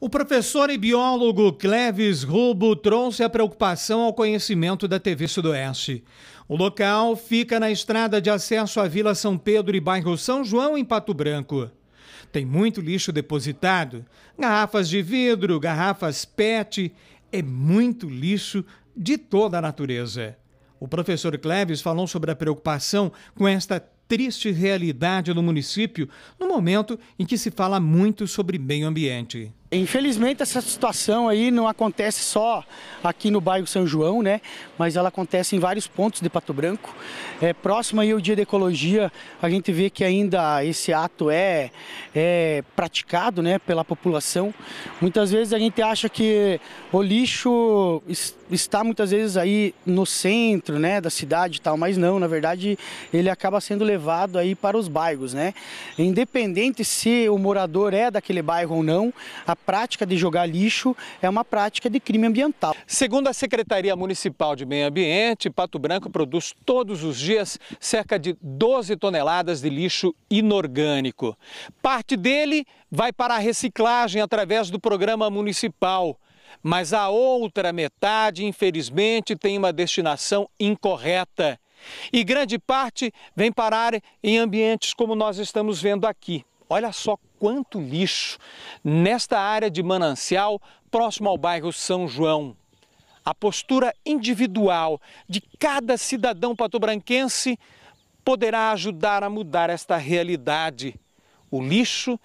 O professor e biólogo Cleves Rubo trouxe a preocupação ao conhecimento da TV Sudoeste. O local fica na estrada de acesso à Vila São Pedro e bairro São João, em Pato Branco. Tem muito lixo depositado, garrafas de vidro, garrafas PET, é muito lixo de toda a natureza. O professor Cleves falou sobre a preocupação com esta triste realidade no município, no momento em que se fala muito sobre meio ambiente. Infelizmente essa situação aí não acontece só aqui no bairro São João, né? Mas ela acontece em vários pontos de Pato Branco. É, próximo aí ao Dia da Ecologia, a gente vê que ainda esse ato é, é praticado, né, pela população. Muitas vezes a gente acha que o lixo está muitas vezes aí no centro, né, da cidade e tal, mas não, na verdade ele acaba sendo levado aí para os bairros, né? Independente se o morador é daquele bairro ou não, a prática de jogar lixo é uma prática de crime ambiental. Segundo a Secretaria Municipal de Meio Ambiente, Pato Branco produz todos os dias cerca de 12 toneladas de lixo inorgânico. Parte dele vai para a reciclagem através do programa municipal mas a outra metade, infelizmente, tem uma destinação incorreta. E grande parte vem parar em ambientes como nós estamos vendo aqui. Olha só quanto lixo nesta área de manancial próximo ao bairro São João. A postura individual de cada cidadão patobranquense poderá ajudar a mudar esta realidade. O lixo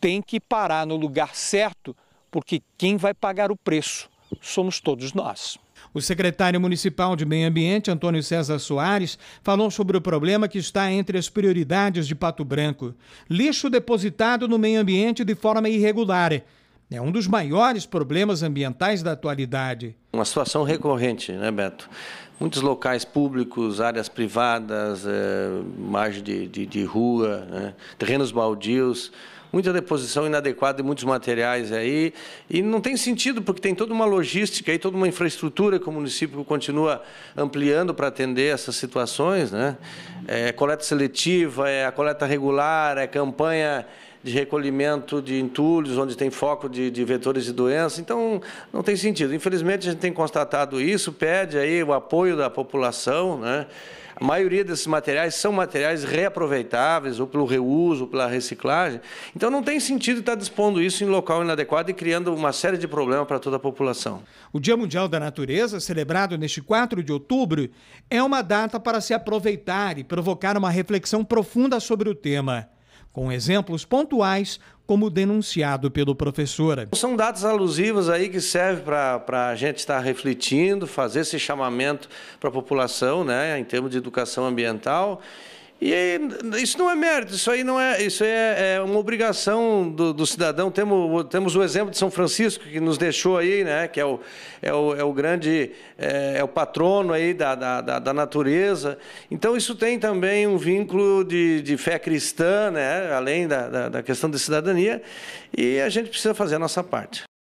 tem que parar no lugar certo porque quem vai pagar o preço somos todos nós. O secretário municipal de Meio Ambiente, Antônio César Soares, falou sobre o problema que está entre as prioridades de Pato Branco: lixo depositado no meio ambiente de forma irregular é um dos maiores problemas ambientais da atualidade. Uma situação recorrente, né, Beto? Muitos locais públicos, áreas privadas, é, margem de, de, de rua, né? terrenos baldios, muita deposição inadequada de muitos materiais aí. E não tem sentido, porque tem toda uma logística e toda uma infraestrutura que o município continua ampliando para atender essas situações. Né? É coleta seletiva, é a coleta regular, é campanha de recolhimento de entulhos, onde tem foco de, de vetores de doença. Então, não tem sentido. Infelizmente, a gente tem constatado isso, pede aí o apoio da população, né? A maioria desses materiais são materiais reaproveitáveis, ou pelo reuso, ou pela reciclagem. Então, não tem sentido estar dispondo isso em local inadequado e criando uma série de problemas para toda a população. O Dia Mundial da Natureza, celebrado neste 4 de outubro, é uma data para se aproveitar e provocar uma reflexão profunda sobre o tema com exemplos pontuais, como denunciado pelo professor. São dados alusivos aí que servem para a gente estar refletindo, fazer esse chamamento para a população, né, em termos de educação ambiental e isso não é mérito, isso aí não é, isso é, é uma obrigação do, do, cidadão. Temos, temos o exemplo de São Francisco que nos deixou aí, né? Que é o, é o, é o grande, é, é o patrono aí da, da, da, natureza. Então isso tem também um vínculo de, de fé cristã, né? Além da, da, da questão da cidadania. E a gente precisa fazer a nossa parte.